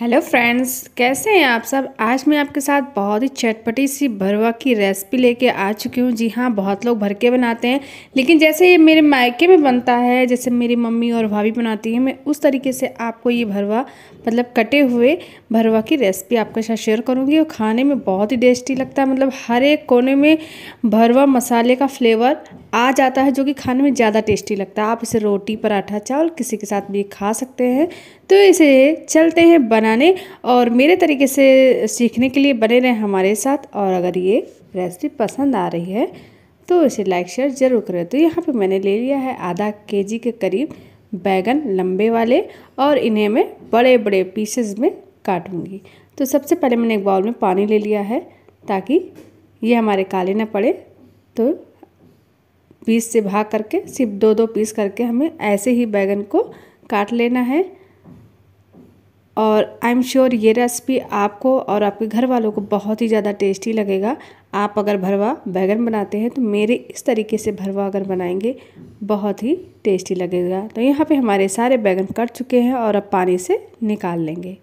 hello friends कैसे हैं आप सब आज मैं आपके साथ बहुत ही चटपटी सी भरवा की रेसिपी लेके आ चुकी हूँ जी हाँ बहुत लोग भर के बनाते हैं लेकिन जैसे ये मेरे मायके में बनता है जैसे मेरी मम्मी और भाभी बनाती हैं मैं उस तरीके से आपको ये भरवा मतलब कटे हुए भरवा की रेसिपी आपके साथ शेयर करूँगी और खाने में बहुत ही टेस्टी लगता है मतलब हर एक कोने में भरवा मसाले का फ्लेवर आ जाता है जो कि खाने में ज़्यादा टेस्टी लगता है आप इसे रोटी पराठा चावल किसी के साथ भी खा सकते हैं तो इसे चलते हैं बन बनाने और मेरे तरीके से सीखने के लिए बने रहें हमारे साथ और अगर ये रेसिपी पसंद आ रही है तो इसे लाइक शेयर ज़रूर करें तो यहाँ पे मैंने ले लिया है आधा के जी के करीब बैगन लंबे वाले और इन्हें मैं बड़े बड़े पीसेस में काटूँगी तो सबसे पहले मैंने एक बाउल में पानी ले लिया है ताकि ये हमारे काले ना पड़े तो पीस से भाग करके सिर्फ दो दो पीस करके हमें ऐसे ही बैगन को काट लेना है और आई एम श्योर ये रेसिपी आपको और आपके घर वालों को बहुत ही ज़्यादा टेस्टी लगेगा आप अगर भरवा बैगन बनाते हैं तो मेरे इस तरीके से भरवा अगर बनाएंगे बहुत ही टेस्टी लगेगा तो यहाँ पे हमारे सारे बैगन कट चुके हैं और अब पानी से निकाल लेंगे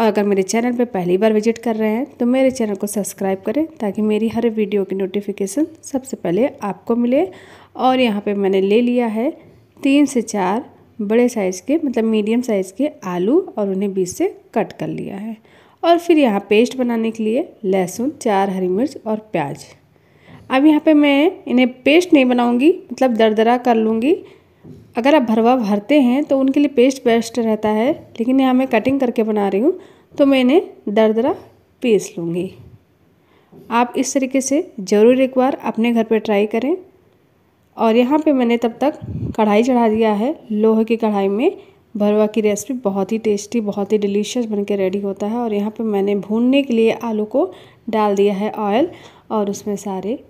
और अगर मेरे चैनल पे पहली बार विजिट कर रहे हैं तो मेरे चैनल को सब्सक्राइब करें ताकि मेरी हर वीडियो की नोटिफिकेशन सबसे पहले आपको मिले और यहाँ पर मैंने ले लिया है तीन से चार बड़े साइज़ के मतलब मीडियम साइज़ के आलू और उन्हें बीच से कट कर लिया है और फिर यहाँ पेस्ट बनाने के लिए लहसुन चार हरी मिर्च और प्याज अब यहाँ पे मैं इन्हें पेस्ट नहीं बनाऊँगी मतलब दरदरा कर लूँगी अगर आप भरवा भरते हैं तो उनके लिए पेस्ट बेस्ट रहता है लेकिन यहाँ मैं कटिंग करके बना रही हूँ तो मैं इन्हें दरदरा पीस लूँगी आप इस तरीके से ज़रूर एक बार अपने घर पर ट्राई करें और यहाँ पे मैंने तब तक कढ़ाई चढ़ा दिया है लोहे की कढ़ाई में भरवा की रेसिपी बहुत ही टेस्टी बहुत ही डिलीशियस बन के रेडी होता है और यहाँ पे मैंने भूनने के लिए आलू को डाल दिया है ऑयल और उसमें सारे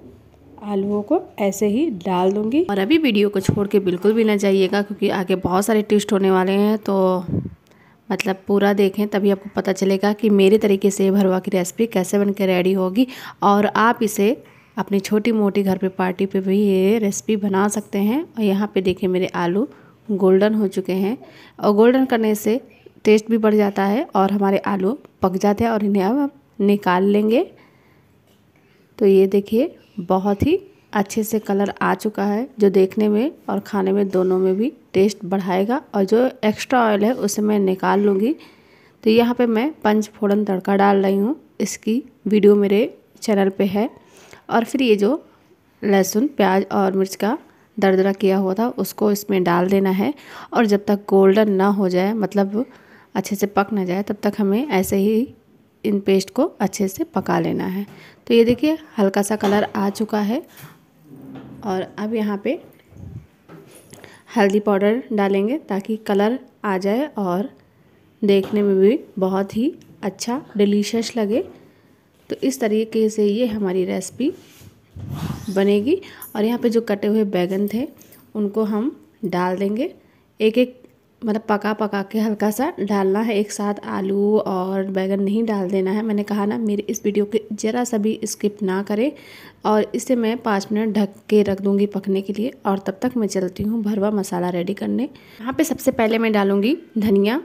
आलूओं को ऐसे ही डाल दूँगी और अभी वीडियो को छोड़ के बिल्कुल भी ना जाइएगा क्योंकि आगे बहुत सारे टेस्ट होने वाले हैं तो मतलब पूरा देखें तभी आपको पता चलेगा कि मेरे तरीके से भरवा की रेसिपी कैसे बन के रेडी होगी और आप इसे अपनी छोटी मोटी घर पे पार्टी पे भी ये रेसिपी बना सकते हैं और यहाँ पे देखिए मेरे आलू गोल्डन हो चुके हैं और गोल्डन करने से टेस्ट भी बढ़ जाता है और हमारे आलू पक जाते हैं और इन्हें अब हम निकाल लेंगे तो ये देखिए बहुत ही अच्छे से कलर आ चुका है जो देखने में और खाने में दोनों में भी टेस्ट बढ़ाएगा और जो एक्स्ट्रा ऑयल है उसे मैं निकाल लूँगी तो यहाँ पे मैं पंच फोड़न तड़का डाल रही हूँ इसकी वीडियो मेरे चैनल पे है और फिर ये जो लहसुन प्याज और मिर्च का दरदरा किया हुआ था उसको इसमें डाल देना है और जब तक गोल्डन ना हो जाए मतलब अच्छे से पक ना जाए तब तक हमें ऐसे ही इन पेस्ट को अच्छे से पका लेना है तो ये देखिए हल्का सा कलर आ चुका है और अब यहाँ पे हल्दी पाउडर डालेंगे ताकि कलर आ जाए और देखने में भी बहुत ही अच्छा डिलीशियस लगे तो इस तरीके से ये हमारी रेसिपी बनेगी और यहाँ पे जो कटे हुए बैगन थे उनको हम डाल देंगे एक एक मतलब पका पका के हल्का सा डालना है एक साथ आलू और बैगन नहीं डाल देना है मैंने कहा ना मेरी इस वीडियो के ज़रा सा भी स्किप ना करें और इसे मैं पाँच मिनट ढक के रख दूँगी पकने के लिए और तब तक मैं चलती हूँ भरवा मसाला रेडी करने यहाँ पे सबसे पहले मैं डालूँगी धनिया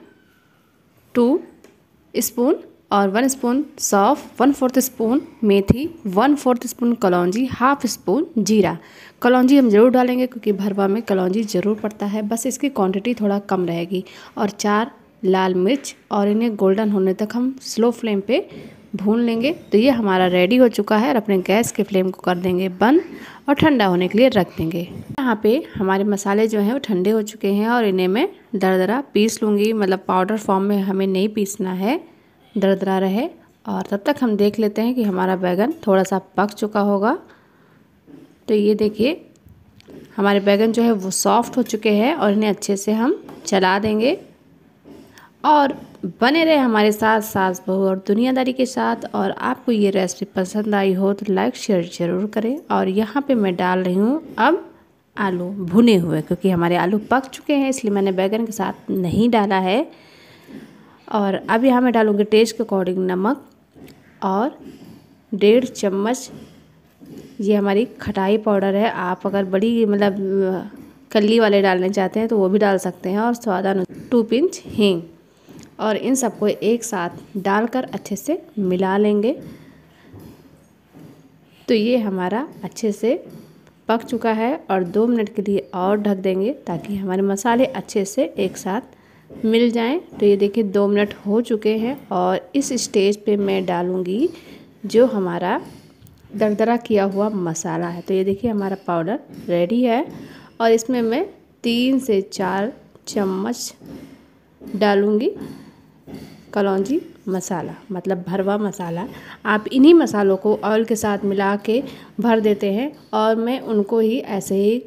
टू स्पून और वन स्पून सौफ़ वन फोर्थ स्पून मेथी वन फोर्थ स्पून कलौजी हाफ स्पून जीरा कलौजी हम ज़रूर डालेंगे क्योंकि भरवा में कलौजी ज़रूर पड़ता है बस इसकी क्वांटिटी थोड़ा कम रहेगी और चार लाल मिर्च और इन्हें गोल्डन होने तक हम स्लो फ्लेम पे भून लेंगे तो ये हमारा रेडी हो चुका है और अपने गैस के फ्लेम को कर देंगे बंद और ठंडा होने के लिए रख देंगे यहाँ पे हमारे मसाले जो हैं वो ठंडे हो चुके हैं और इन्हें मैं दरा पीस लूँगी मतलब पाउडर फॉर्म में हमें नहीं पीसना है दरदरा रहे और तब तक हम देख लेते हैं कि हमारा बैगन थोड़ा सा पक चुका होगा तो ये देखिए हमारे बैगन जो है वो सॉफ्ट हो चुके हैं और इन्हें अच्छे से हम चला देंगे और बने रहे हमारे साथ सास बहू और दुनियादारी के साथ और आपको ये रेसिपी पसंद आई हो तो लाइक शेयर ज़रूर करें और यहाँ पे मैं डाल रही हूँ अब आलू भुने हुए क्योंकि हमारे आलू पक चुके हैं इसलिए मैंने बैगन के साथ नहीं डाला है और अब यहाँ मैं डालूँगी टेस्ट के अकॉर्डिंग नमक और डेढ़ चम्मच ये हमारी खटाई पाउडर है आप अगर बड़ी मतलब कली वाले डालने चाहते हैं तो वो भी डाल सकते हैं और स्वादानुसार टू पिंच हींग और इन सबको एक साथ डालकर अच्छे से मिला लेंगे तो ये हमारा अच्छे से पक चुका है और दो मिनट के लिए और ढक देंगे ताकि हमारे मसाले अच्छे से एक साथ मिल जाएं तो ये देखिए दो मिनट हो चुके हैं और इस स्टेज पे मैं डालूँगी जो हमारा दरदरा किया हुआ मसाला है तो ये देखिए हमारा पाउडर रेडी है और इसमें मैं तीन से चार चम्मच डालूँगी कलौजी मसाला मतलब भरवा मसाला आप इन्हीं मसालों को ऑयल के साथ मिला के भर देते हैं और मैं उनको ही ऐसे ही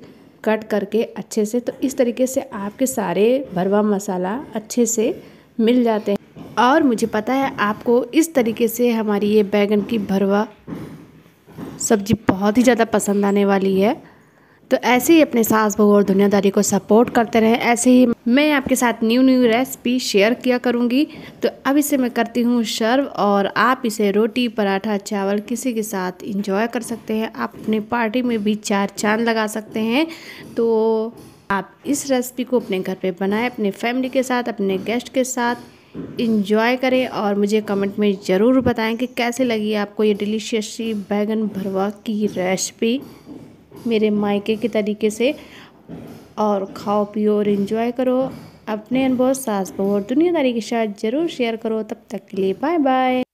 कट करके अच्छे से तो इस तरीके से आपके सारे भरवा मसाला अच्छे से मिल जाते हैं और मुझे पता है आपको इस तरीके से हमारी ये बैगन की भरवा सब्जी बहुत ही ज़्यादा पसंद आने वाली है तो ऐसे ही अपने सास बहू और दुनियादारी को सपोर्ट करते रहें ऐसे ही मैं आपके साथ न्यू न्यू रेसिपी शेयर किया करूँगी तो अब इसे मैं करती हूँ शर्व और आप इसे रोटी पराठा चावल किसी के साथ इंजॉय कर सकते हैं आप अपने पार्टी में भी चार चांद लगा सकते हैं तो आप इस रेसिपी को अपने घर पे बनाएं अपने फैमिली के साथ अपने गेस्ट के साथ इंजॉय करें और मुझे कमेंट में ज़रूर बताएं कि कैसे लगी आपको ये डिलीशियस सी बैगन भरवा की रेसिपी मेरे मायके के तरीके से और खाओ पियो और इन्जॉय करो अपने अनुभव सास बहु और दुनियादारी के साथ ज़रूर शेयर करो तब तक के लिए बाय बाय